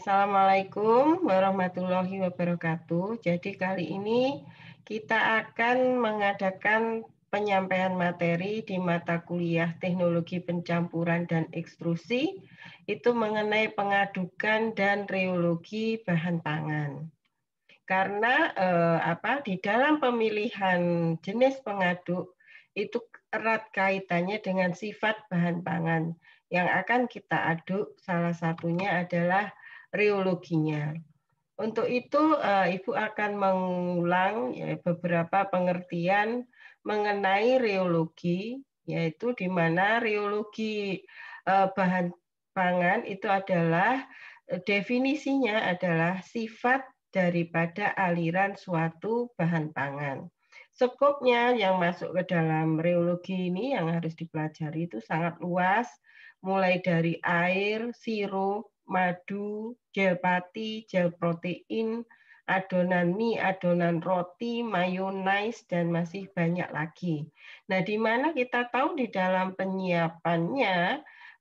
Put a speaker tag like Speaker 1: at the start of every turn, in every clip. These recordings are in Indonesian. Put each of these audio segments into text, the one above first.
Speaker 1: Assalamualaikum warahmatullahi wabarakatuh. Jadi kali ini kita akan mengadakan penyampaian materi di mata kuliah Teknologi Pencampuran dan Ekstrusi itu mengenai pengadukan dan reologi bahan pangan. Karena eh, apa di dalam pemilihan jenis pengaduk itu erat kaitannya dengan sifat bahan pangan yang akan kita aduk salah satunya adalah riologinya. Untuk itu eh, Ibu akan mengulang ya, beberapa pengertian mengenai riologi, yaitu di mana riologi eh, bahan pangan itu adalah eh, definisinya adalah sifat daripada aliran suatu bahan pangan. Skopnya yang masuk ke dalam reologi ini yang harus dipelajari itu sangat luas, mulai dari air, sirup, madu, gel pati, gel protein, adonan mie, adonan roti, mayonnaise, dan masih banyak lagi. Nah, di mana kita tahu di dalam penyiapannya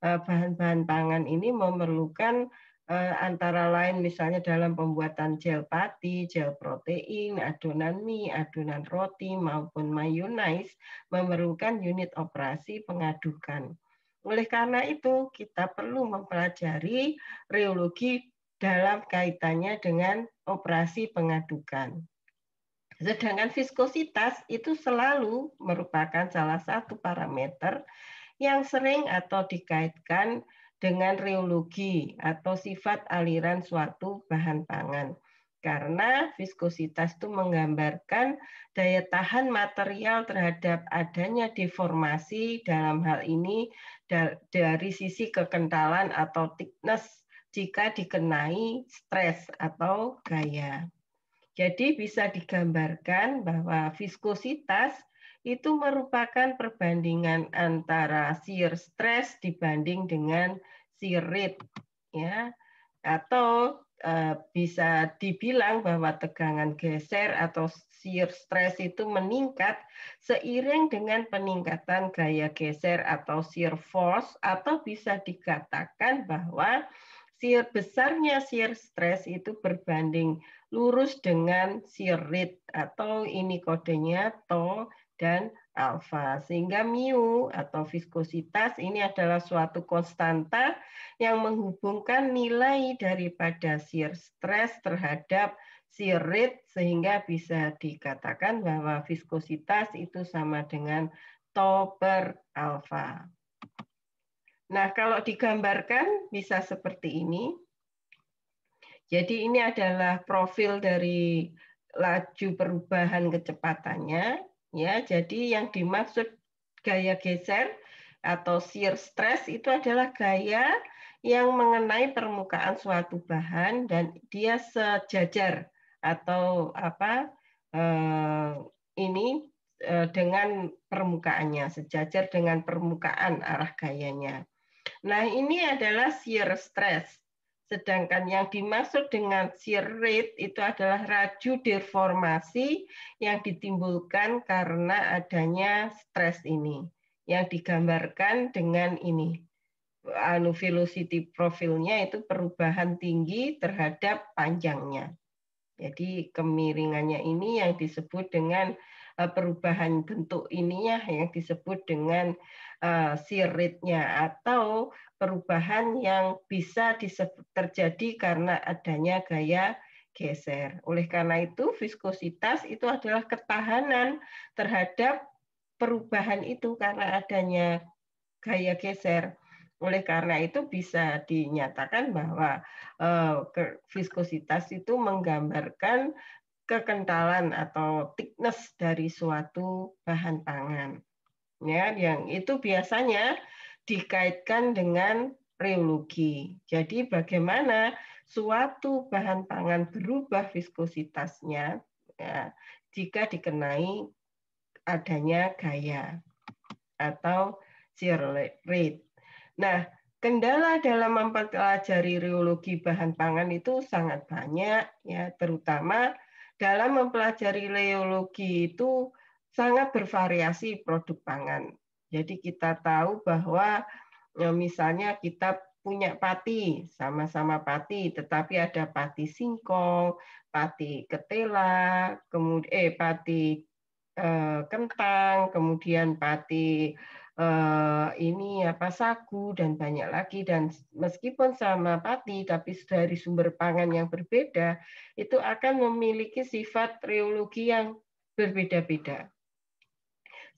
Speaker 1: eh, bahan-bahan pangan ini memerlukan eh, antara lain misalnya dalam pembuatan gel pati, gel protein, adonan mie, adonan roti, maupun mayonnaise memerlukan unit operasi pengadukan. Oleh karena itu, kita perlu mempelajari reologi dalam kaitannya dengan operasi pengadukan. Sedangkan viskositas itu selalu merupakan salah satu parameter yang sering atau dikaitkan dengan reologi atau sifat aliran suatu bahan pangan karena viskositas itu menggambarkan daya tahan material terhadap adanya deformasi dalam hal ini dari sisi kekentalan atau thickness jika dikenai stres atau gaya. Jadi bisa digambarkan bahwa viskositas itu merupakan perbandingan antara shear stress dibanding dengan shear rate ya atau Eh, bisa dibilang bahwa tegangan geser atau shear stress itu meningkat seiring dengan peningkatan gaya geser atau shear force atau bisa dikatakan bahwa shear besarnya shear stress itu berbanding lurus dengan shear rate atau ini kodenya tau dan alfa. Sehingga mu atau viskositas ini adalah suatu konstanta yang menghubungkan nilai daripada shear stress terhadap shear rate sehingga bisa dikatakan bahwa viskositas itu sama dengan tau per alfa. Nah, kalau digambarkan bisa seperti ini. Jadi ini adalah profil dari laju perubahan kecepatannya. Ya, jadi yang dimaksud gaya geser atau shear stress itu adalah gaya yang mengenai permukaan suatu bahan dan dia sejajar atau apa eh, ini eh, dengan permukaannya sejajar dengan permukaan arah gayanya. Nah, ini adalah shear stress. Sedangkan yang dimaksud dengan shear rate itu adalah raju deformasi yang ditimbulkan karena adanya stres ini, yang digambarkan dengan ini. Anu velocity profilnya itu perubahan tinggi terhadap panjangnya. Jadi kemiringannya ini yang disebut dengan eh, perubahan bentuk ininya yang disebut dengan uh, eh, shear rate-nya atau perubahan yang bisa terjadi karena adanya gaya geser. Oleh karena itu, viskositas itu adalah ketahanan terhadap perubahan itu karena adanya gaya geser. Oleh karena itu bisa dinyatakan bahwa eh, viskositas itu menggambarkan kekentalan atau thickness dari suatu bahan pangan. Ya, yang itu biasanya dikaitkan dengan reologi. Jadi bagaimana suatu bahan pangan berubah viskositasnya ya, jika dikenai adanya gaya atau shear rate. Nah, kendala dalam mempelajari reologi bahan pangan itu sangat banyak ya, terutama dalam mempelajari reologi itu sangat bervariasi produk pangan. Jadi kita tahu bahwa e, misalnya kita punya pati, sama-sama pati, tetapi ada pati singkong, pati ketela, kemudian eh pati e, kentang, kemudian pati eh, ini apa sagu dan banyak lagi dan meskipun sama pati tapi dari sumber pangan yang berbeda itu akan memiliki sifat reologi yang berbeda-beda.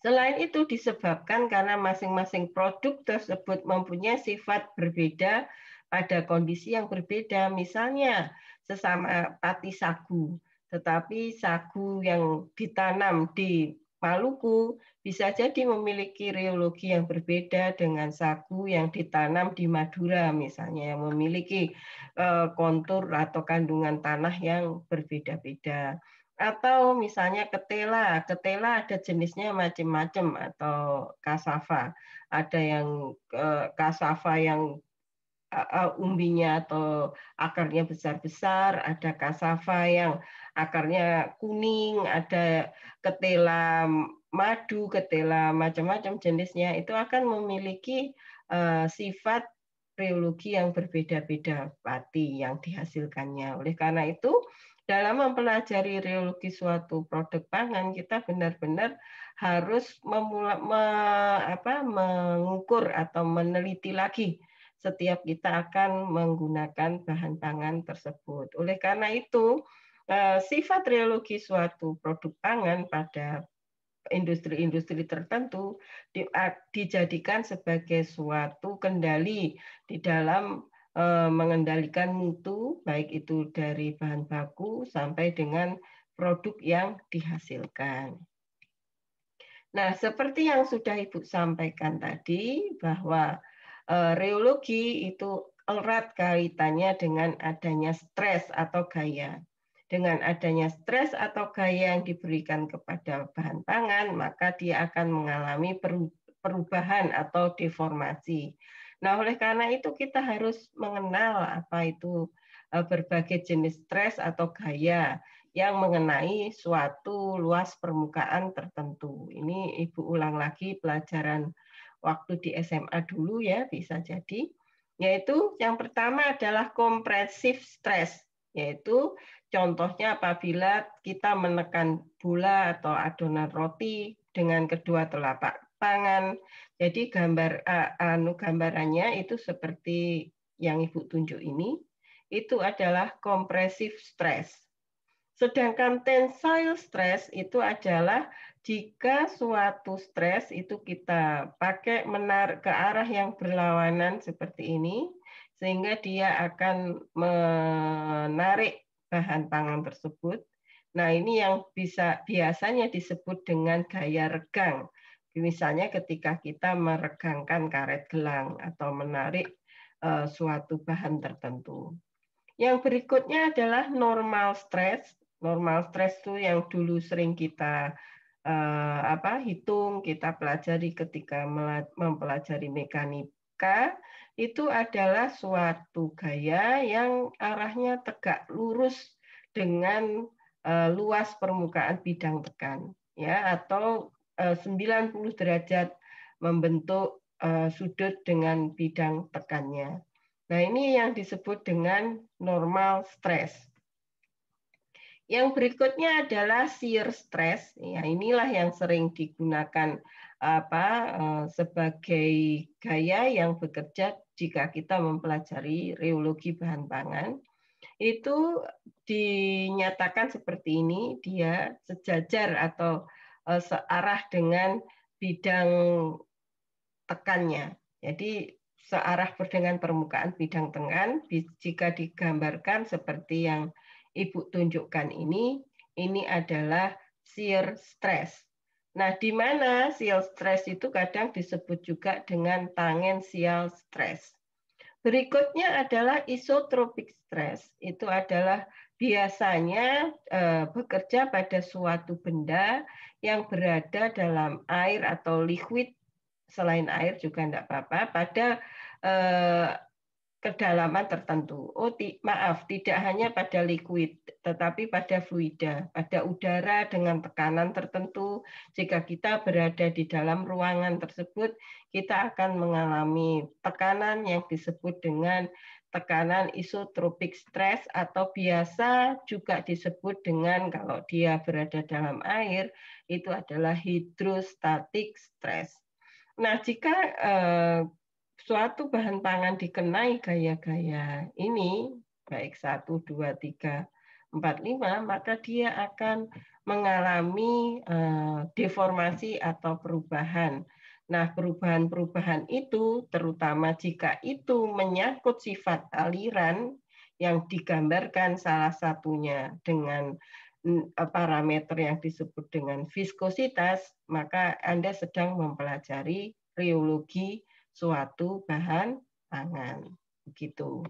Speaker 1: Selain itu disebabkan karena masing-masing produk tersebut mempunyai sifat berbeda pada kondisi yang berbeda. Misalnya sesama pati sagu, tetapi sagu yang ditanam di Maluku bisa jadi memiliki reologi yang berbeda dengan sagu yang ditanam di Madura misalnya yang memiliki eh, kontur atau kandungan tanah yang berbeda-beda atau misalnya ketela. Ketela ada jenisnya macam-macam atau kasava. Ada yang kasava eh, yang eh, eh, umbinya atau akarnya besar-besar, ada kasava yang akarnya kuning, ada ketela madu, ketela macam-macam jenisnya itu akan memiliki sifat reologi yang berbeda-beda pati yang dihasilkannya. Oleh karena itu, dalam mempelajari reologi suatu produk pangan kita benar-benar harus memula, me, apa, mengukur atau meneliti lagi setiap kita akan menggunakan bahan pangan tersebut. Oleh karena itu, eh, sifat reologi suatu produk pangan pada industri-industri tertentu dijadikan sebagai suatu kendali di dalam Eh, mengendalikan mutu baik itu dari bahan baku sampai dengan produk yang dihasilkan. Nah, seperti yang sudah Ibu sampaikan tadi bahwa eh, reologi itu erat kaitannya dengan adanya stres atau gaya. Dengan adanya stres atau gaya yang diberikan kepada bahan pangan, maka dia akan mengalami perubahan atau deformasi Nah, oleh karena itu kita harus mengenal apa itu e, berbagai jenis stres atau gaya yang mengenai suatu luas permukaan tertentu. Ini Ibu ulang lagi pelajaran waktu di SMA dulu ya, bisa jadi. Yaitu yang pertama adalah kompresif stres, yaitu contohnya apabila kita menekan bola atau adonan roti dengan kedua telapak pangan. Jadi gambar anu gambarannya itu seperti yang Ibu tunjuk ini, itu adalah kompresif stres. Sedangkan tensile stress itu adalah jika suatu stres itu kita pakai menar ke arah yang berlawanan seperti ini, sehingga dia akan menarik bahan pangan tersebut. Nah, ini yang bisa biasanya disebut dengan gaya regang Misalnya ketika kita meregangkan karet gelang atau menarik eh, suatu bahan tertentu. Yang berikutnya adalah normal stress. Normal stress itu yang dulu sering kita eh, apa hitung, kita pelajari ketika mempelajari mekanika itu adalah suatu gaya yang arahnya tegak lurus dengan eh, luas permukaan bidang tekan ya atau 90 eh, derajat membentuk eh, sudut dengan bidang tekannya. Nah, ini yang disebut dengan normal stress. Yang berikutnya adalah shear stress. Ya, inilah yang sering digunakan apa eh, sebagai gaya yang bekerja jika kita mempelajari reologi bahan pangan. Itu dinyatakan seperti ini, dia sejajar atau Eh, searah dengan bidang tekannya. Jadi searah dengan permukaan bidang tengah. jika digambarkan seperti yang Ibu tunjukkan ini, ini adalah shear stress. Nah, di mana shear stress itu kadang disebut juga dengan tangential stress. Berikutnya adalah isotropic stress. Itu adalah biasanya eh, bekerja pada suatu benda yang berada dalam air atau liquid selain air juga tidak apa-apa pada eh, kedalaman tertentu. Oh, ti, maaf, tidak hanya pada liquid, tetapi pada fluida, pada udara dengan tekanan tertentu. Jika kita berada di dalam ruangan tersebut, kita akan mengalami tekanan yang disebut dengan tekanan isotropik stres atau biasa juga disebut dengan kalau dia berada dalam air itu adalah hidrostatik stres. Nah, jika eh, suatu bahan pangan dikenai gaya-gaya ini baik 1 2 3 4 5 maka dia akan mengalami eh, deformasi atau perubahan Nah, perubahan-perubahan itu terutama jika itu menyangkut sifat aliran yang digambarkan salah satunya dengan mm, eh, parameter yang disebut dengan viskositas, maka Anda sedang mempelajari reologi suatu bahan pangan. Begitu.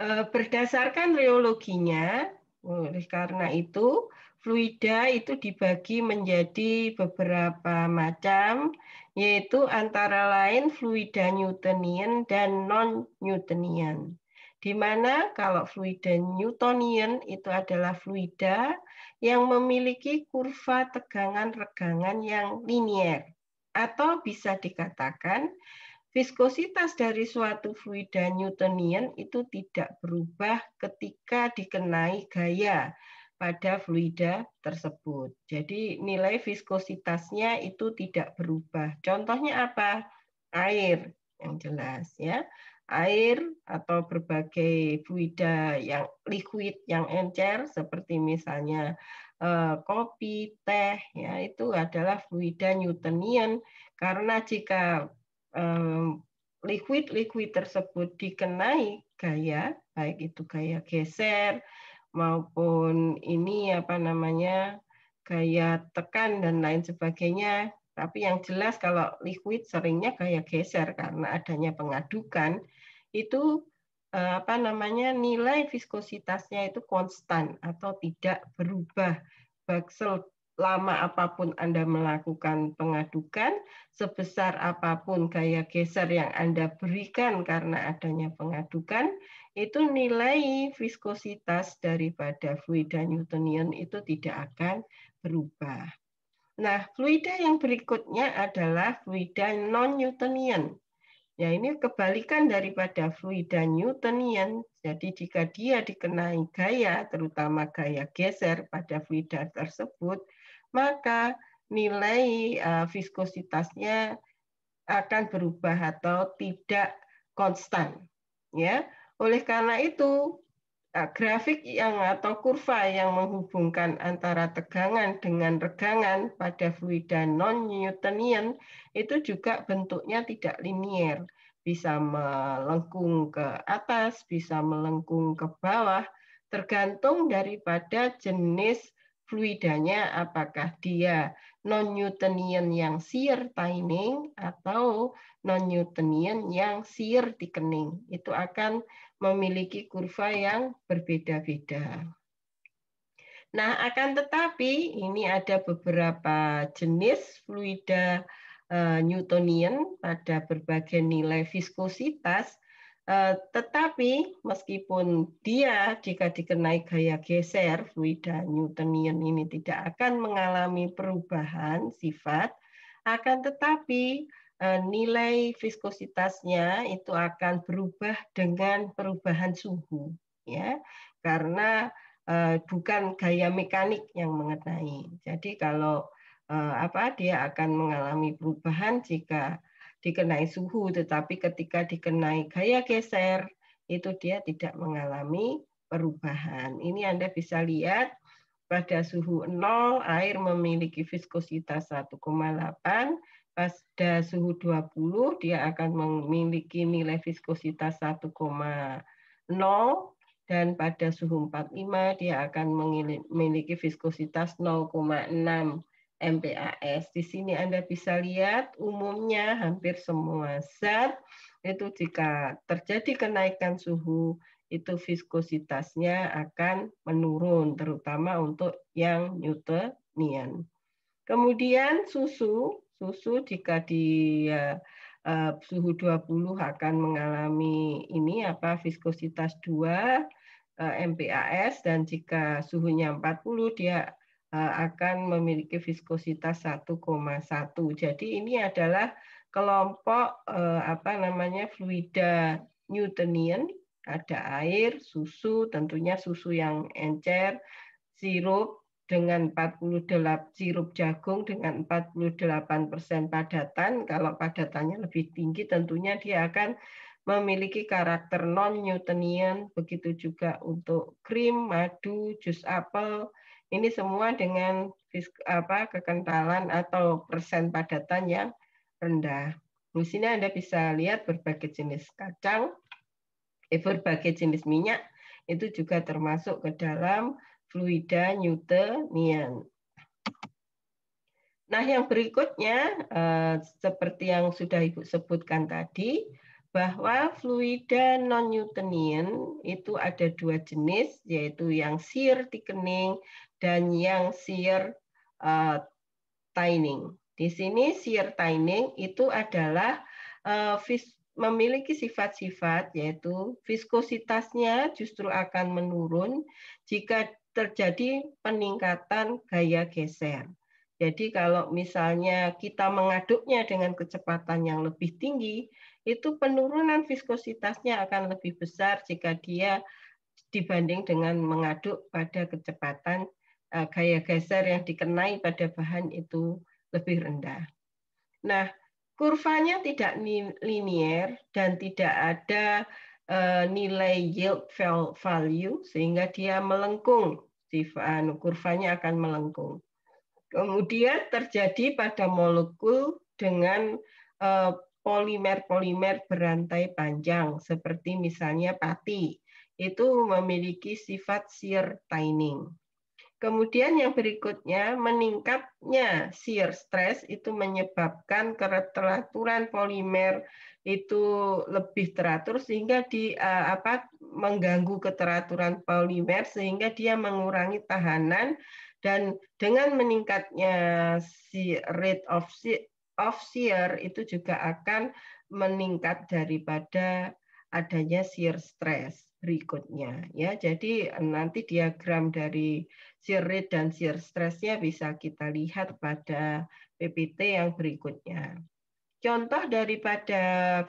Speaker 1: Eh, berdasarkan reologinya, oleh karena itu, fluida itu dibagi menjadi beberapa macam, yaitu antara lain fluida Newtonian dan non-Newtonian. Di mana kalau fluida Newtonian itu adalah fluida yang memiliki kurva tegangan regangan yang linier atau bisa dikatakan viskositas dari suatu fluida Newtonian itu tidak berubah ketika dikenai gaya pada fluida tersebut. Jadi nilai viskositasnya itu tidak berubah. Contohnya apa? Air yang jelas ya. Air atau berbagai fluida yang liquid yang encer seperti misalnya eh, kopi, teh, ya itu adalah fluida Newtonian karena jika liquid-liquid tersebut dikenai gaya, baik itu gaya geser maupun ini apa namanya gaya tekan dan lain sebagainya. Tapi yang jelas kalau liquid seringnya gaya geser karena adanya pengadukan itu eh, apa namanya nilai viskositasnya itu konstan atau tidak berubah. Baksel lama apapun Anda melakukan pengadukan, sebesar apapun gaya geser yang Anda berikan karena adanya pengadukan, itu nilai viskositas daripada fluida Newtonian itu tidak akan berubah. Nah, fluida yang berikutnya adalah fluida non-Newtonian. Ya, ini kebalikan daripada fluida Newtonian. Jadi jika dia dikenai gaya, terutama gaya geser pada fluida tersebut, maka nilai eh, viskositasnya akan berubah atau tidak konstan ya oleh karena itu eh, grafik yang atau kurva yang menghubungkan antara tegangan dengan regangan pada fluida non Newtonian itu juga bentuknya tidak linier bisa melengkung ke atas bisa melengkung ke bawah tergantung daripada jenis fluidanya apakah dia non-Newtonian yang shear timing atau non-Newtonian yang shear thickening. Itu akan memiliki kurva yang berbeda-beda. Nah, akan tetapi ini ada beberapa jenis fluida eh, Newtonian pada berbagai nilai viskositas Eh, tetapi meskipun dia jika dikenai gaya geser fluida Newtonian ini tidak akan mengalami perubahan sifat, akan tetapi eh, nilai viskositasnya itu akan berubah dengan perubahan suhu, ya, karena eh, bukan gaya mekanik yang mengenai. Jadi kalau apa dia akan mengalami perubahan jika dikenai suhu, tetapi ketika dikenai gaya geser, itu dia tidak mengalami perubahan. Ini Anda bisa lihat pada suhu 0 air memiliki viskositas 1,8, pada suhu 20 dia akan memiliki nilai viskositas 1,0 dan pada suhu 45 dia akan memiliki viskositas 0,6 MPAS. Di sini Anda bisa lihat umumnya hampir semua zat itu jika terjadi kenaikan suhu itu viskositasnya akan menurun terutama untuk yang newtonian. Kemudian susu, susu jika di uh, suhu 20 akan mengalami ini apa viskositas 2 eh, MPAS dan jika suhunya 40 dia Eh, akan memiliki viskositas 1,1. Jadi ini adalah kelompok eh, apa namanya fluida Newtonian, ada air, susu, tentunya susu yang encer, sirup dengan 48 sirup jagung dengan 48% padatan. Kalau padatannya lebih tinggi tentunya dia akan memiliki karakter non Newtonian, begitu juga untuk krim, madu, jus apel, ini semua dengan apa kekentalan atau persen padatan yang rendah. Di sini Anda bisa lihat berbagai jenis kacang, eh, berbagai jenis minyak itu juga termasuk ke dalam fluida Newtonian. Nah, yang berikutnya eh, seperti yang sudah Ibu sebutkan tadi bahwa fluida non-Newtonian itu ada dua jenis yaitu yang shear thickening dan yang shear uh, tining. Di sini shear tining itu adalah uh, memiliki sifat-sifat yaitu viskositasnya justru akan menurun jika terjadi peningkatan gaya geser. Jadi kalau misalnya kita mengaduknya dengan kecepatan yang lebih tinggi, itu penurunan viskositasnya akan lebih besar jika dia dibanding dengan mengaduk pada kecepatan Eh, gaya geser yang dikenai pada bahan itu lebih rendah. Nah, kurvanya tidak linier dan tidak ada eh, nilai yield value sehingga dia melengkung. Anu, kurvanya akan melengkung. Kemudian terjadi pada molekul dengan eh, polimer-polimer berantai panjang seperti misalnya pati. Itu memiliki sifat shear thinning. Kemudian yang berikutnya, meningkatnya shear stress itu menyebabkan keteraturan polimer itu lebih teratur sehingga di eh, apa mengganggu keteraturan polimer sehingga dia mengurangi tahanan dan dengan meningkatnya si rate of shear, of shear itu juga akan meningkat daripada adanya shear stress berikutnya ya. Jadi nanti diagram dari shear rate dan shear stressnya bisa kita lihat pada PPT yang berikutnya. Contoh daripada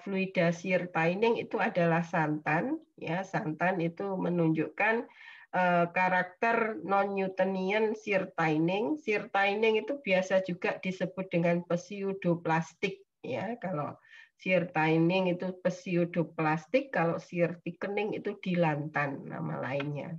Speaker 1: fluida shear pining itu adalah santan ya. Santan itu menunjukkan eh, karakter non-Newtonian shear tining. Shear tining itu biasa juga disebut dengan pseudoplastik ya. Kalau shear tining itu pseudoplastik, kalau shear thickening itu dilantan nama lainnya.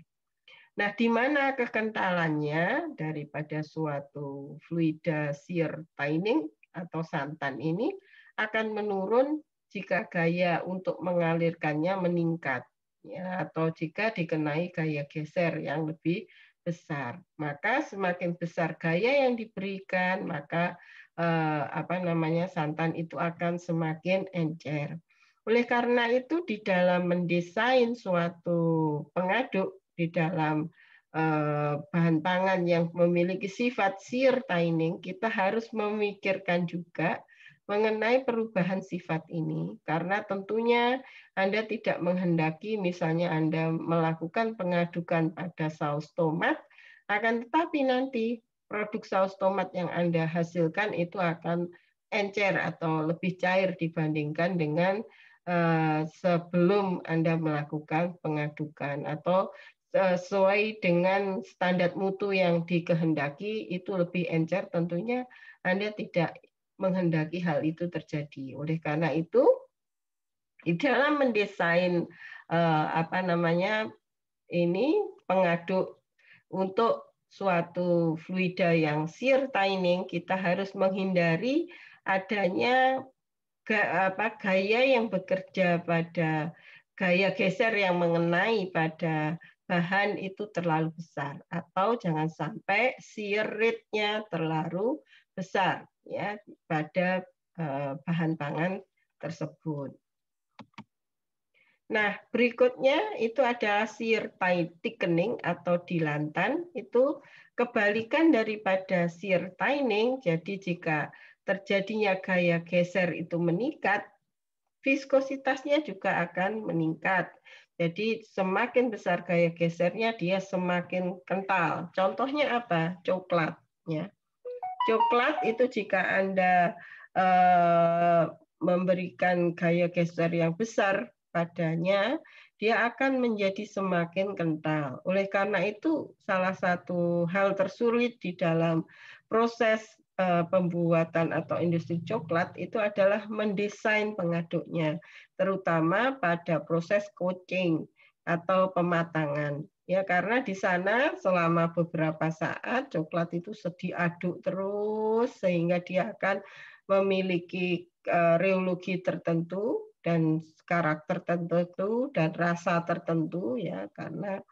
Speaker 1: Nah, di mana kekentalannya daripada suatu fluida shear tining atau santan ini akan menurun jika gaya untuk mengalirkannya meningkat ya atau jika dikenai gaya geser yang lebih besar. Maka semakin besar gaya yang diberikan, maka eh, apa namanya santan itu akan semakin encer. Oleh karena itu di dalam mendesain suatu pengaduk di dalam eh, bahan pangan yang memiliki sifat shear thinning, kita harus memikirkan juga mengenai perubahan sifat ini karena tentunya Anda tidak menghendaki misalnya Anda melakukan pengadukan pada saus tomat akan tetapi nanti produk saus tomat yang Anda hasilkan itu akan encer atau lebih cair dibandingkan dengan eh, sebelum Anda melakukan pengadukan atau eh, sesuai dengan standar mutu yang dikehendaki itu lebih encer tentunya Anda tidak menghendaki hal itu terjadi. Oleh karena itu di dalam mendesain eh, apa namanya ini pengaduk untuk suatu fluida yang shear thinning, kita harus menghindari adanya gaya yang bekerja pada gaya geser yang mengenai pada bahan itu terlalu besar atau jangan sampai shear rate-nya terlalu besar ya pada eh, bahan pangan tersebut. Nah, berikutnya itu ada shear tightening atau dilantan. Itu kebalikan daripada shear tightening. Jadi jika terjadinya gaya geser itu meningkat, viskositasnya juga akan meningkat. Jadi semakin besar gaya gesernya dia semakin kental. Contohnya apa? Coklat. Ya. Coklat itu jika Anda eh, memberikan gaya geser yang besar, padanya, dia akan menjadi semakin kental. Oleh karena itu, salah satu hal tersulit di dalam proses eh, pembuatan atau industri coklat itu adalah mendesain pengaduknya, terutama pada proses coaching atau pematangan. Ya, karena di sana selama beberapa saat coklat itu sedih aduk terus sehingga dia akan memiliki eh, reologi tertentu dan karakter tertentu dan rasa tertentu ya karena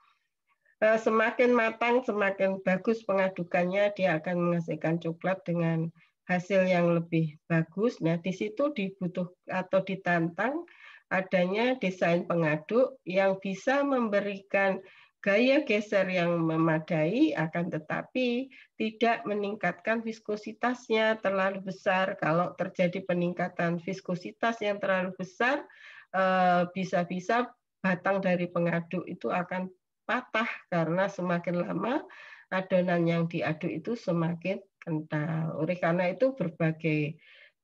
Speaker 1: eh, semakin matang semakin bagus pengadukannya dia akan menghasilkan coklat dengan hasil yang lebih bagus. Nah di situ dibutuh atau ditantang adanya desain pengaduk yang bisa memberikan gaya geser yang memadai akan tetapi tidak meningkatkan viskositasnya terlalu besar. Kalau terjadi peningkatan viskositas yang terlalu besar, eh, bisa-bisa batang dari pengaduk itu akan patah karena semakin lama adonan yang diaduk itu semakin kental. Oleh karena itu berbagai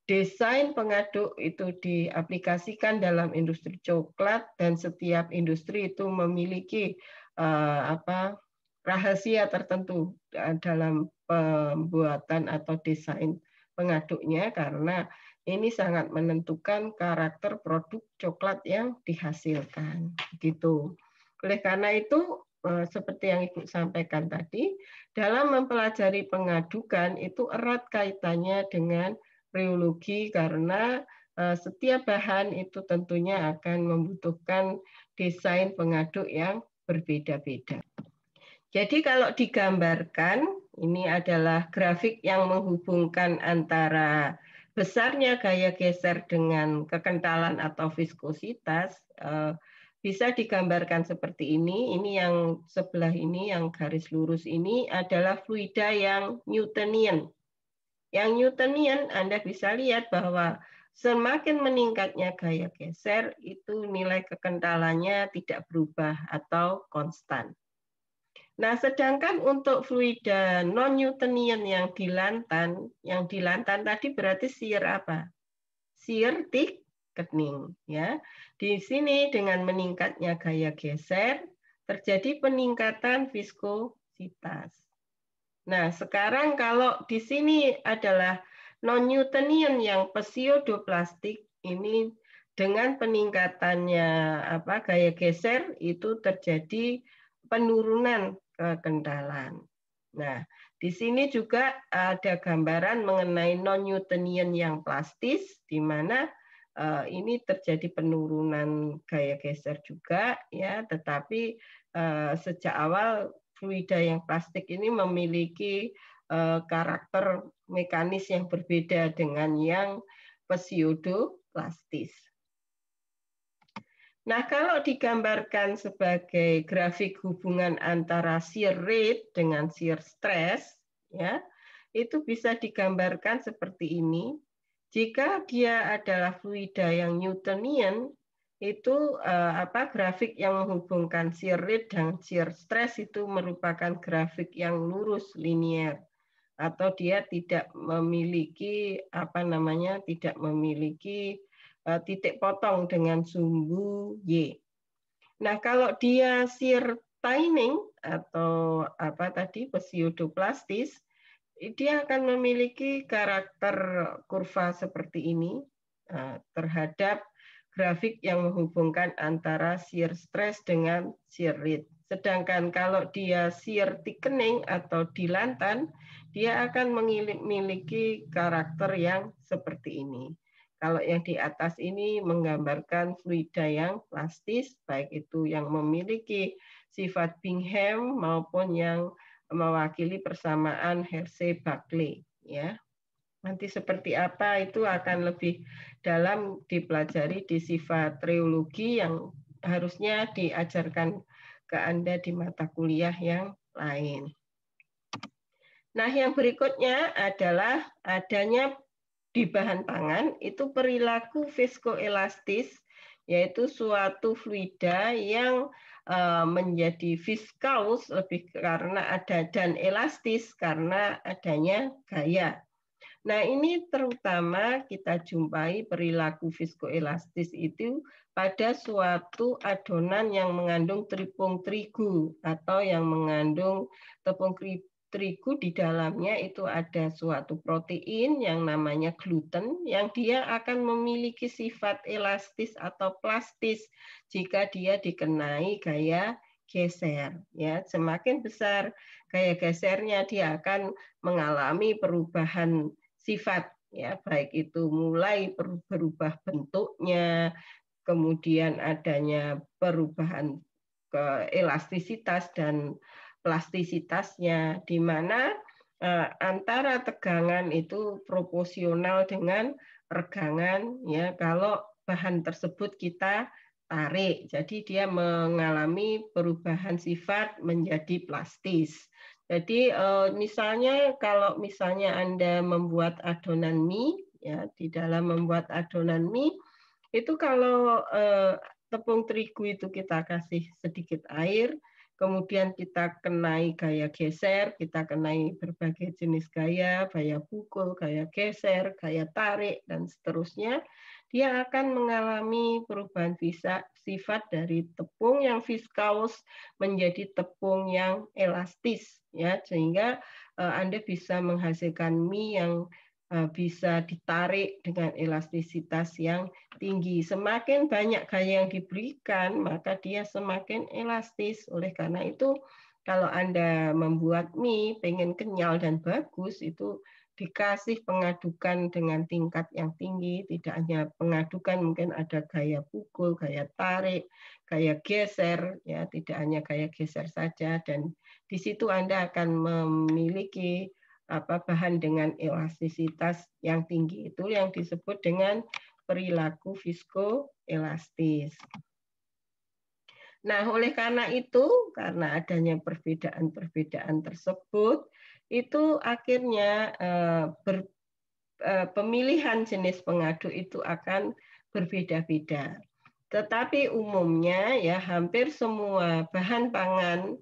Speaker 1: Desain pengaduk itu diaplikasikan dalam industri coklat dan setiap industri itu memiliki uh, apa rahasia tertentu eh, dalam pembuatan atau desain pengaduknya karena ini sangat menentukan karakter produk coklat yang dihasilkan gitu. Oleh karena itu eh, seperti yang Ibu sampaikan tadi, dalam mempelajari pengadukan itu erat kaitannya dengan reologi karena eh, setiap bahan itu tentunya akan membutuhkan desain pengaduk yang berbeda-beda. Jadi kalau digambarkan, ini adalah grafik yang menghubungkan antara besarnya gaya geser dengan kekentalan atau viskositas, eh, bisa digambarkan seperti ini. Ini yang sebelah ini, yang garis lurus ini adalah fluida yang Newtonian, yang Newtonian Anda bisa lihat bahwa semakin meningkatnya gaya geser itu nilai kekentalannya tidak berubah atau konstan. Nah, sedangkan untuk fluida non-Newtonian yang di lantan, yang di lantan tadi berarti shear apa? Shear thickening. Ya. Di sini dengan meningkatnya gaya geser, terjadi peningkatan viskositas. Nah, sekarang kalau di sini adalah non-Newtonian yang pseudoplastik ini dengan peningkatannya apa gaya geser itu terjadi penurunan kekentalan Nah, di sini juga ada gambaran mengenai non-Newtonian yang plastis, di mana eh, ini terjadi penurunan gaya geser juga, ya. Tetapi eh, sejak awal fluida yang plastik ini memiliki eh, karakter mekanis yang berbeda dengan yang pseudoplastis. Nah, kalau digambarkan sebagai grafik hubungan antara shear rate dengan shear stress, ya, itu bisa digambarkan seperti ini. Jika dia adalah fluida yang Newtonian, itu uh, apa grafik yang menghubungkan shear rate dan shear stress itu merupakan grafik yang lurus linear atau dia tidak memiliki apa namanya tidak memiliki uh, titik potong dengan sumbu y. Nah kalau dia shear tightening atau apa tadi pseudoplastis dia akan memiliki karakter kurva seperti ini uh, terhadap grafik yang menghubungkan antara shear stress dengan shear rate. Sedangkan kalau dia shear thickening atau dilantan, dia akan memiliki karakter yang seperti ini. Kalau yang di atas ini menggambarkan fluida yang plastis, baik itu yang memiliki sifat Bingham maupun yang mewakili persamaan Hershey-Buckley. Ya, nanti seperti apa itu akan lebih dalam dipelajari di sifat triologi yang harusnya diajarkan ke Anda di mata kuliah yang lain. Nah, yang berikutnya adalah adanya di bahan pangan itu perilaku viskoelastis yaitu suatu fluida yang eh, menjadi viskaus lebih karena ada dan elastis karena adanya gaya. Nah, ini terutama kita jumpai perilaku viskoelastis itu pada suatu adonan yang mengandung tepung terigu atau yang mengandung tepung terigu di dalamnya itu ada suatu protein yang namanya gluten yang dia akan memiliki sifat elastis atau plastis jika dia dikenai gaya geser ya semakin besar gaya gesernya dia akan mengalami perubahan sifat ya baik itu mulai berubah bentuknya kemudian adanya perubahan ke elastisitas dan plastisitasnya di mana eh, antara tegangan itu proporsional dengan regangan ya kalau bahan tersebut kita tarik jadi dia mengalami perubahan sifat menjadi plastis jadi eh, misalnya kalau misalnya Anda membuat adonan mie, ya di dalam membuat adonan mie itu kalau eh, tepung terigu itu kita kasih sedikit air, kemudian kita kenai gaya geser, kita kenai berbagai jenis gaya, gaya pukul, gaya geser, gaya tarik, dan seterusnya dia akan mengalami perubahan visa, sifat dari tepung yang viskaus menjadi tepung yang elastis ya sehingga uh, Anda bisa menghasilkan mie yang uh, bisa ditarik dengan elastisitas yang tinggi. Semakin banyak gaya yang diberikan, maka dia semakin elastis. Oleh karena itu, kalau Anda membuat mie pengen kenyal dan bagus itu dikasih pengadukan dengan tingkat yang tinggi, tidak hanya pengadukan mungkin ada gaya pukul, gaya tarik, gaya geser ya, tidak hanya gaya geser saja dan di situ Anda akan memiliki apa bahan dengan elastisitas yang tinggi itu yang disebut dengan perilaku viskoelastis. Nah, oleh karena itu, karena adanya perbedaan-perbedaan tersebut, itu akhirnya eh, eh, pemilihan jenis pengadu itu akan berbeda-beda. Tetapi umumnya ya hampir semua bahan pangan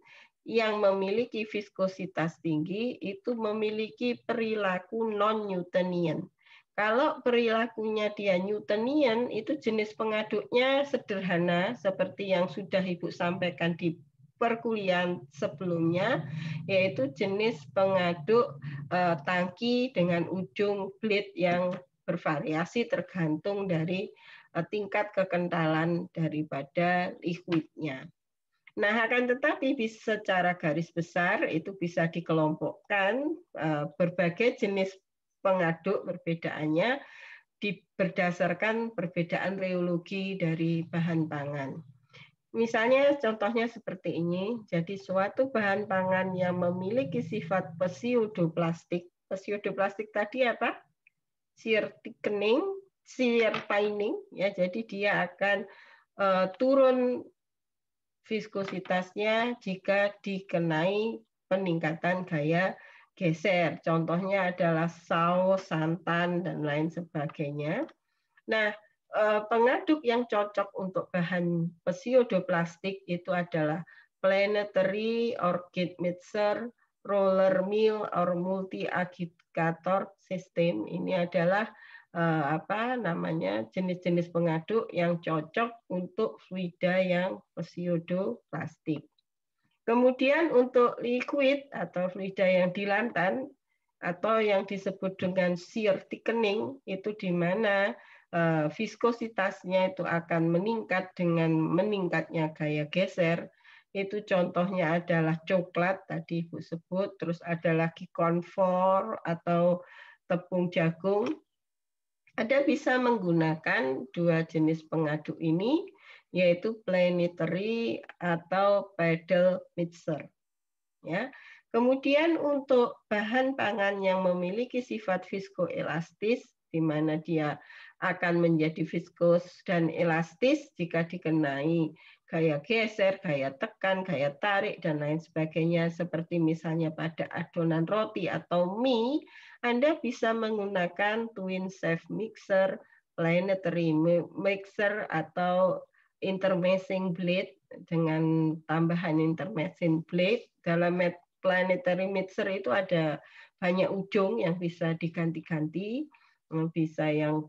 Speaker 1: yang memiliki viskositas tinggi itu memiliki perilaku non-Newtonian. Kalau perilakunya dia Newtonian, itu jenis pengaduknya sederhana seperti yang sudah Ibu sampaikan di perkuliahan sebelumnya yaitu jenis pengaduk eh, tangki dengan ujung blade yang bervariasi tergantung dari eh, tingkat kekentalan daripada liquidnya. Nah, akan tetapi secara garis besar itu bisa dikelompokkan eh, berbagai jenis pengaduk perbedaannya di, berdasarkan perbedaan reologi dari bahan pangan. Misalnya contohnya seperti ini. Jadi suatu bahan pangan yang memiliki sifat pseudoplastik. Pseudoplastik tadi apa? Shear thickening, shear fining ya. Jadi dia akan uh, turun viskositasnya jika dikenai peningkatan gaya geser. Contohnya adalah saus, santan dan lain sebagainya. Nah, Eh, pengaduk yang cocok untuk bahan pseudoplastik itu adalah planetary orchid mixer, roller mill or multi agitator system. Ini adalah eh, apa namanya jenis-jenis pengaduk yang cocok untuk fluida yang pseudoplastik. Kemudian untuk liquid atau fluida yang dilantan atau yang disebut dengan shear thickening itu di mana Eh, viskositasnya itu akan meningkat dengan meningkatnya gaya geser. Itu contohnya adalah coklat tadi Ibu sebut, terus ada lagi konfor atau tepung jagung. Ada bisa menggunakan dua jenis pengaduk ini, yaitu planetary atau pedal mixer. Ya. Kemudian untuk bahan pangan yang memiliki sifat viskoelastis, di mana dia akan menjadi viskos dan elastis jika dikenai gaya geser, gaya tekan, gaya tarik, dan lain sebagainya. Seperti misalnya pada adonan roti atau mie, Anda bisa menggunakan twin safe mixer, planetary mixer, atau intermeshing blade dengan tambahan intermeshing blade. Dalam planetary mixer itu ada banyak ujung yang bisa diganti-ganti bisa yang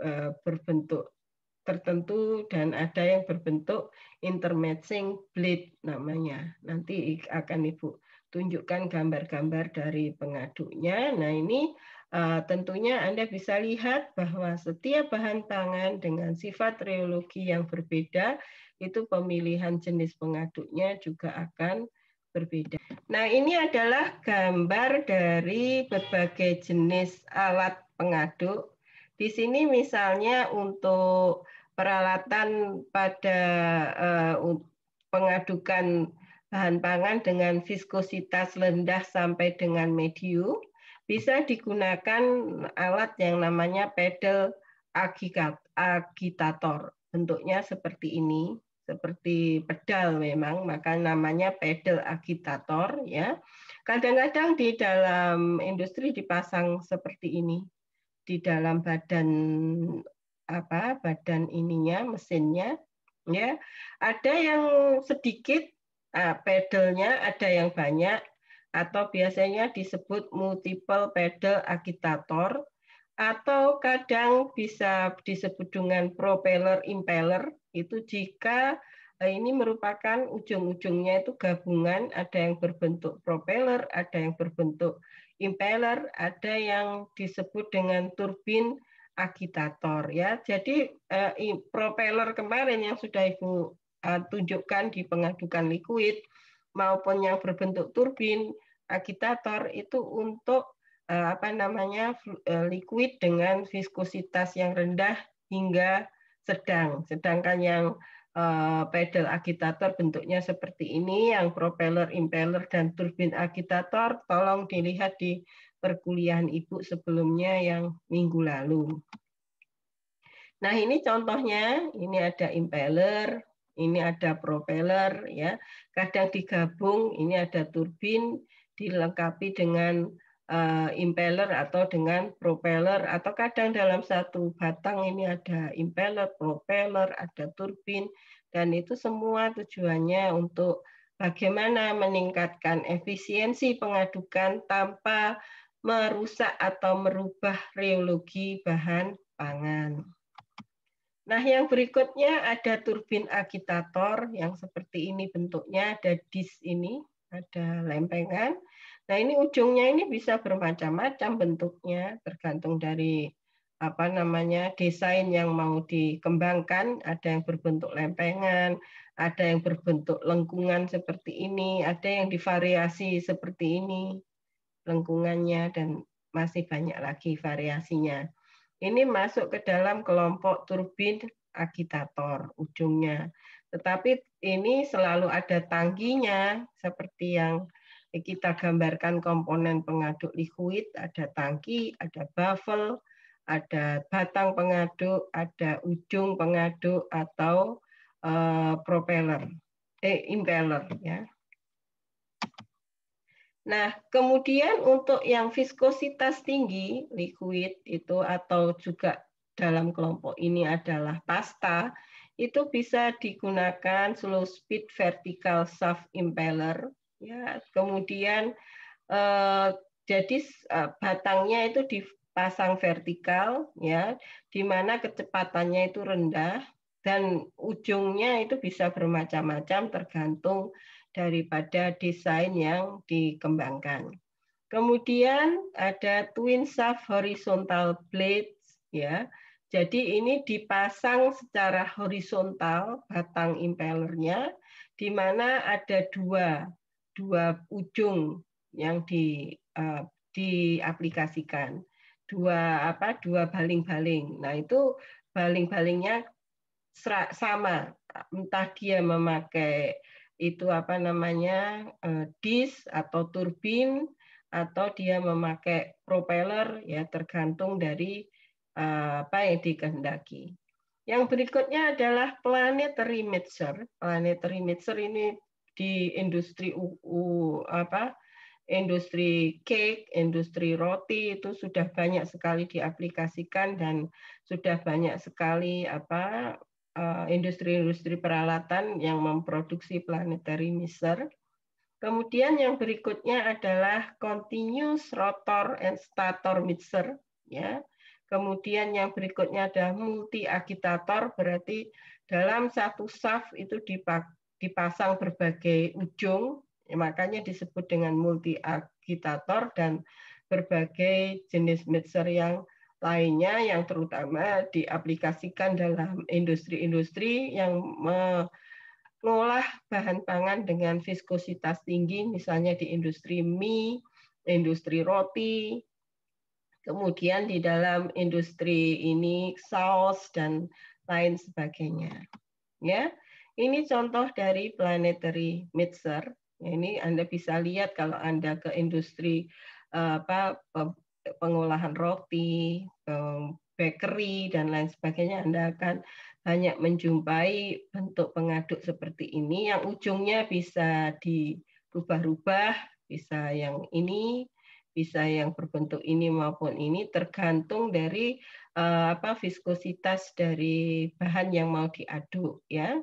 Speaker 1: Eh, berbentuk tertentu dan ada yang berbentuk intermatching blade namanya. Nanti akan Ibu tunjukkan gambar-gambar dari pengaduknya. Nah, ini eh, tentunya Anda bisa lihat bahwa setiap bahan pangan dengan sifat reologi yang berbeda, itu pemilihan jenis pengaduknya juga akan berbeda. Nah, ini adalah gambar dari berbagai jenis alat pengaduk di sini misalnya untuk peralatan pada eh, pengadukan bahan pangan dengan viskositas rendah sampai dengan medium bisa digunakan alat yang namanya pedal agitator. Bentuknya seperti ini, seperti pedal memang, maka namanya pedal agitator ya. Kadang-kadang di dalam industri dipasang seperti ini di dalam badan apa badan ininya mesinnya ya ada yang sedikit uh, pedalnya ada yang banyak atau biasanya disebut multiple pedal agitator atau kadang bisa disebut dengan propeller impeller itu jika eh, ini merupakan ujung-ujungnya itu gabungan ada yang berbentuk propeller ada yang berbentuk impeller, ada yang disebut dengan turbin agitator ya. Jadi eh, propeller kemarin yang sudah Ibu eh, tunjukkan di pengadukan liquid maupun yang berbentuk turbin agitator itu untuk eh, apa namanya eh, liquid dengan viskositas yang rendah hingga sedang. Sedangkan yang Eh, pedal agitator bentuknya seperti ini, yang propeller, impeller, dan turbin agitator, tolong dilihat di perkuliahan Ibu sebelumnya yang minggu lalu. Nah, ini contohnya, ini ada impeller, ini ada propeller, ya. Kadang digabung, ini ada turbin, dilengkapi dengan uh, impeller atau dengan propeller atau kadang dalam satu batang ini ada impeller, propeller, ada turbin dan itu semua tujuannya untuk bagaimana meningkatkan efisiensi pengadukan tanpa merusak atau merubah reologi bahan pangan. Nah, yang berikutnya ada turbin agitator yang seperti ini bentuknya, ada disk ini, ada lempengan. Nah, ini ujungnya ini bisa bermacam-macam bentuknya tergantung dari apa namanya desain yang mau dikembangkan, ada yang berbentuk lempengan, ada yang berbentuk lengkungan seperti ini, ada yang divariasi seperti ini lengkungannya dan masih banyak lagi variasinya. Ini masuk ke dalam kelompok turbin agitator ujungnya. Tetapi ini selalu ada tangginya seperti yang kita gambarkan komponen pengaduk likuid, ada tangki, ada baffle, ada batang pengaduk, ada ujung pengaduk atau uh, propeller, eh impeller ya. Nah, kemudian untuk yang viskositas tinggi, liquid itu atau juga dalam kelompok ini adalah pasta, itu bisa digunakan slow speed vertical shaft impeller ya kemudian eh, jadi eh, batangnya itu dipasang vertikal ya di mana kecepatannya itu rendah dan ujungnya itu bisa bermacam-macam tergantung daripada desain yang dikembangkan. Kemudian ada twin shaft horizontal blades ya. Jadi ini dipasang secara horizontal batang impellernya di mana ada dua dua ujung yang di uh, diaplikasikan dua apa dua baling-baling. Nah itu baling-balingnya sama entah dia memakai itu apa namanya eh, dis atau turbin atau dia memakai propeller ya tergantung dari eh, apa yang dikehendaki. Yang berikutnya adalah planetary mixer. Planetary mixer ini di industri UU apa industri cake, industri roti itu sudah banyak sekali diaplikasikan dan sudah banyak sekali apa eh, industri-industri peralatan yang memproduksi planetary mixer. Kemudian yang berikutnya adalah continuous rotor and stator mixer ya. Kemudian yang berikutnya adalah multi agitator berarti dalam satu shaft itu dipakai dipasang berbagai ujung, ya makanya disebut dengan multi agitator dan berbagai jenis mixer yang lainnya yang terutama diaplikasikan dalam industri-industri yang mengolah bahan pangan dengan viskositas tinggi, misalnya di industri mie, industri roti, kemudian di dalam industri ini saus dan lain sebagainya. Ya, ini contoh dari planetary mixer. Ya, ini Anda bisa lihat kalau Anda ke industri eh, apa pengolahan roti, bakery dan lain sebagainya Anda akan banyak menjumpai bentuk pengaduk seperti ini yang ujungnya bisa dirubah-rubah, bisa yang ini, bisa yang berbentuk ini maupun ini tergantung dari eh, apa viskositas dari bahan yang mau diaduk ya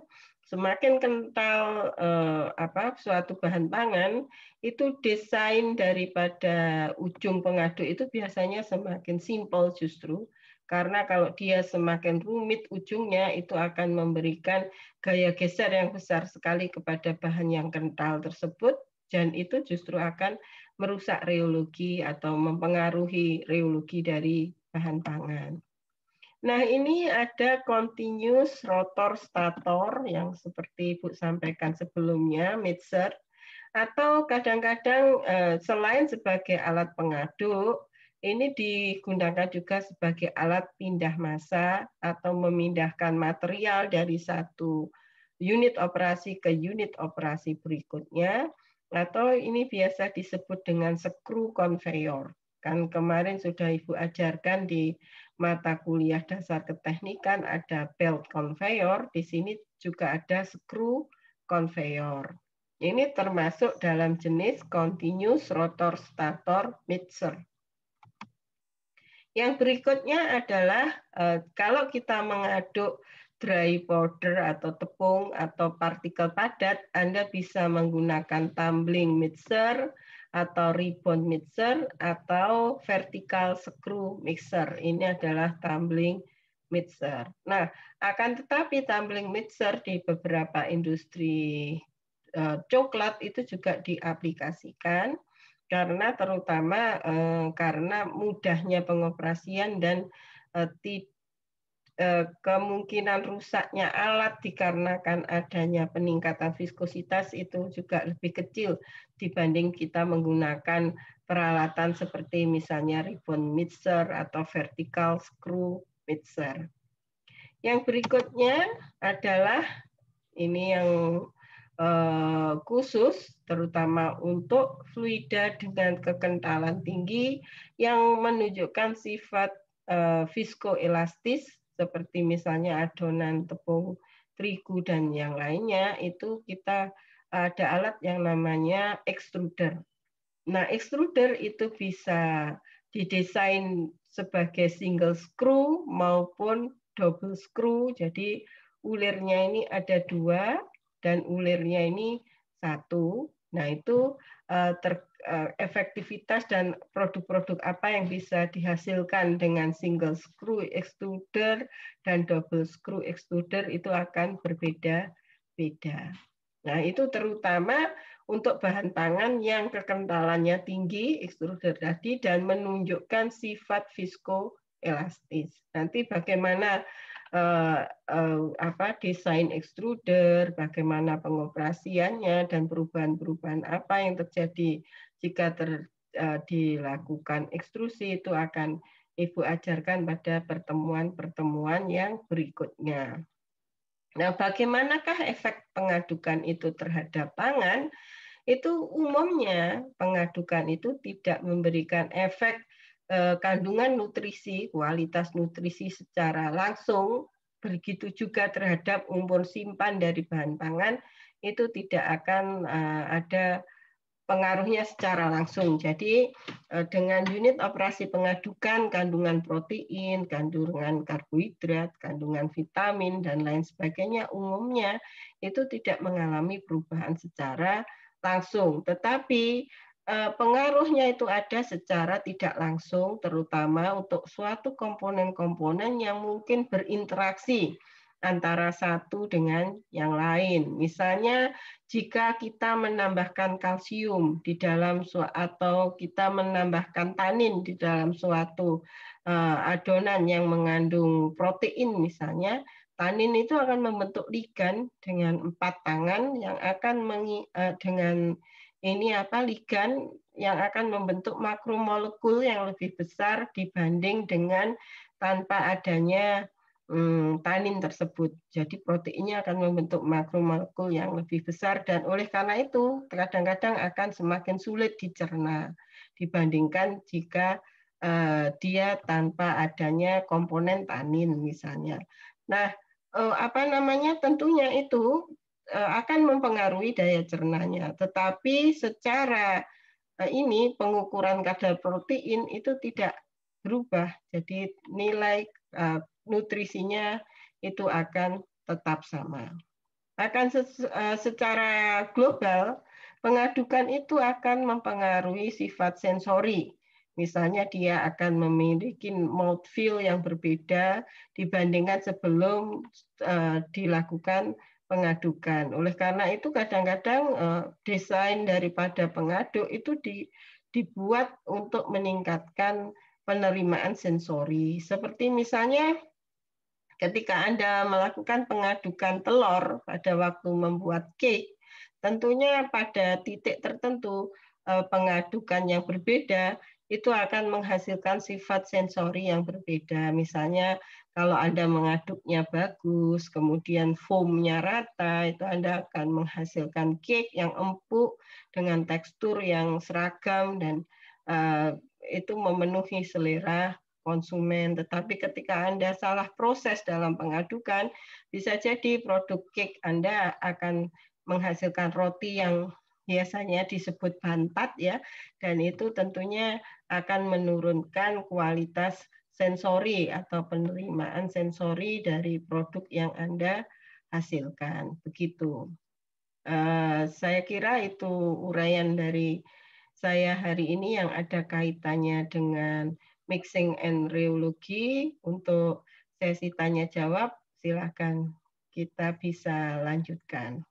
Speaker 1: semakin kental eh, apa suatu bahan pangan itu desain daripada ujung pengaduk itu biasanya semakin simpel justru karena kalau dia semakin rumit ujungnya itu akan memberikan gaya geser yang besar sekali kepada bahan yang kental tersebut dan itu justru akan merusak reologi atau mempengaruhi reologi dari bahan pangan. Nah, ini ada continuous rotor stator yang seperti Ibu sampaikan sebelumnya, mixer, atau kadang-kadang eh, selain sebagai alat pengaduk, ini digunakan juga sebagai alat pindah massa atau memindahkan material dari satu unit operasi ke unit operasi berikutnya, atau ini biasa disebut dengan screw conveyor. Kan kemarin sudah Ibu ajarkan di mata kuliah dasar keteknikan ada belt conveyor, di sini juga ada screw conveyor. Ini termasuk dalam jenis continuous rotor stator mixer. Yang berikutnya adalah eh, kalau kita mengaduk dry powder atau tepung atau partikel padat, Anda bisa menggunakan tumbling mixer, atau ribbon mixer atau vertical screw mixer. Ini adalah tumbling mixer. Nah, akan tetapi tumbling mixer di beberapa industri e, coklat itu juga diaplikasikan karena terutama e, karena mudahnya pengoperasian dan e, kemungkinan rusaknya alat dikarenakan adanya peningkatan viskositas itu juga lebih kecil dibanding kita menggunakan peralatan seperti misalnya ribbon mixer atau vertical screw mixer. Yang berikutnya adalah ini yang eh, khusus terutama untuk fluida dengan kekentalan tinggi yang menunjukkan sifat eh, viskoelastis seperti misalnya adonan tepung terigu dan yang lainnya itu kita ada alat yang namanya extruder. Nah, extruder itu bisa didesain sebagai single screw maupun double screw. Jadi ulirnya ini ada dua dan ulirnya ini satu. Nah, itu eh, ter, eh, efektivitas dan produk-produk apa yang bisa dihasilkan dengan single screw extruder dan double screw extruder itu akan berbeda-beda. Nah, itu terutama untuk bahan pangan yang kekentalannya tinggi, ekstruder tadi, dan menunjukkan sifat viskoelastis. Nanti bagaimana eh, eh, apa desain ekstruder, bagaimana pengoperasiannya, dan perubahan-perubahan apa yang terjadi jika ter, eh, dilakukan ekstrusi itu akan Ibu ajarkan pada pertemuan-pertemuan yang berikutnya. Nah, bagaimanakah efek pengadukan itu terhadap pangan? Itu umumnya pengadukan itu tidak memberikan efek eh, kandungan nutrisi, kualitas nutrisi secara langsung, begitu juga terhadap umur simpan dari bahan pangan itu tidak akan eh, ada pengaruhnya secara langsung. Jadi eh, dengan unit operasi pengadukan kandungan protein, kandungan karbohidrat, kandungan vitamin dan lain sebagainya umumnya itu tidak mengalami perubahan secara langsung. Tetapi eh, pengaruhnya itu ada secara tidak langsung terutama untuk suatu komponen-komponen yang mungkin berinteraksi antara satu dengan yang lain. Misalnya jika kita menambahkan kalsium di dalam suatu atau kita menambahkan tanin di dalam suatu eh, adonan yang mengandung protein misalnya, tanin itu akan membentuk ligan dengan empat tangan yang akan mengi, eh, dengan ini apa ligan yang akan membentuk makromolekul yang lebih besar dibanding dengan tanpa adanya hmm, tanin tersebut. Jadi proteinnya akan membentuk makromolekul yang lebih besar dan oleh karena itu kadang-kadang akan semakin sulit dicerna dibandingkan jika eh, dia tanpa adanya komponen tanin misalnya. Nah, eh, apa namanya? Tentunya itu eh, akan mempengaruhi daya cernanya. Tetapi secara eh, ini pengukuran kadar protein itu tidak berubah. Jadi nilai eh, nutrisinya itu akan tetap sama. Akan eh, secara global, pengadukan itu akan mempengaruhi sifat sensori. Misalnya dia akan memiliki mouthfeel yang berbeda dibandingkan sebelum eh, dilakukan pengadukan. Oleh karena itu kadang-kadang eh, desain daripada pengaduk itu dibuat untuk meningkatkan penerimaan sensori. Seperti misalnya Ketika Anda melakukan pengadukan telur pada waktu membuat cake, tentunya pada titik tertentu eh, pengadukan yang berbeda itu akan menghasilkan sifat sensori yang berbeda. Misalnya kalau Anda mengaduknya bagus, kemudian foamnya rata, itu Anda akan menghasilkan cake yang empuk dengan tekstur yang seragam dan uh, itu memenuhi selera konsumen. Tetapi ketika Anda salah proses dalam pengadukan, bisa jadi produk cake Anda akan menghasilkan roti yang biasanya disebut bantat ya dan itu tentunya akan menurunkan kualitas sensori atau penerimaan sensori dari produk yang Anda hasilkan begitu. Uh, saya kira itu uraian dari saya hari ini yang ada kaitannya dengan mixing and reologi untuk sesi tanya jawab silahkan kita bisa lanjutkan.